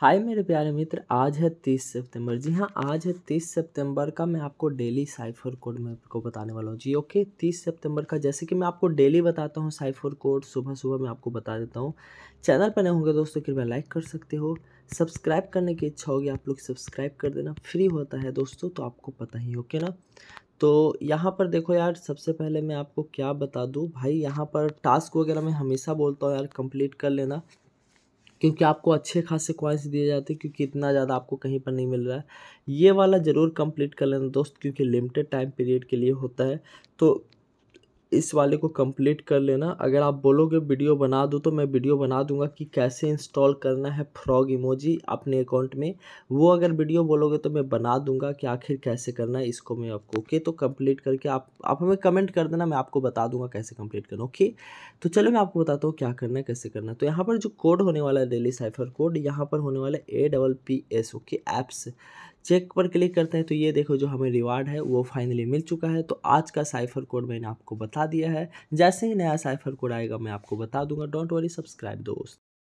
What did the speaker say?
हाय मेरे प्यारे मित्र आज है तीस सितंबर जी हाँ आज है तीस सितंबर का मैं आपको डेली साइफर कोड मैं आपको बताने वाला हूँ जी ओके तीस सितंबर का जैसे कि मैं आपको डेली बताता हूँ साइफर कोड सुबह सुबह मैं आपको बता देता हूँ चैनल पर नए होंगे दोस्तों कृपया लाइक कर सकते हो सब्सक्राइब करने की इच्छा होगी आप लोग सब्सक्राइब कर देना फ्री होता है दोस्तों तो आपको पता ही ओके ना तो यहाँ पर देखो यार सबसे पहले मैं आपको क्या बता दूँ भाई यहाँ पर टास्क वगैरह मैं हमेशा बोलता हूँ यार कंप्लीट कर लेना क्योंकि आपको अच्छे खासे क्वाइंस दिए जाते हैं क्योंकि इतना ज़्यादा आपको कहीं पर नहीं मिल रहा है ये वाला ज़रूर कंप्लीट कर लेना दोस्त क्योंकि लिमिटेड टाइम पीरियड के लिए होता है तो इस वाले को कंप्लीट कर लेना अगर आप बोलोगे वीडियो बना दो तो मैं वीडियो बना दूंगा कि कैसे इंस्टॉल करना है फ्रॉग इमोजी अपने अकाउंट में वो अगर वीडियो बोलोगे तो मैं बना दूंगा कि आखिर कैसे करना है इसको मैं आपको ओके तो कंप्लीट करके आप आप हमें कमेंट कर देना मैं आपको बता दूंगा कैसे कम्प्लीट करना ओके तो चलो मैं आपको बताता हूँ क्या करना है कैसे करना है तो यहाँ पर जो कोड होने वाला है डेली साइफर कोड यहाँ पर होने वाला है A double P S okay apps check पर क्लिक करते हैं तो ये देखो जो हमें रिवार्ड है वो फाइनली मिल चुका है तो आज का साइफर कोड मैंने आपको बता दिया है जैसे ही नया साइफर कोड आएगा मैं आपको बता दूंगा डोंट वरी सब्सक्राइब दोस्त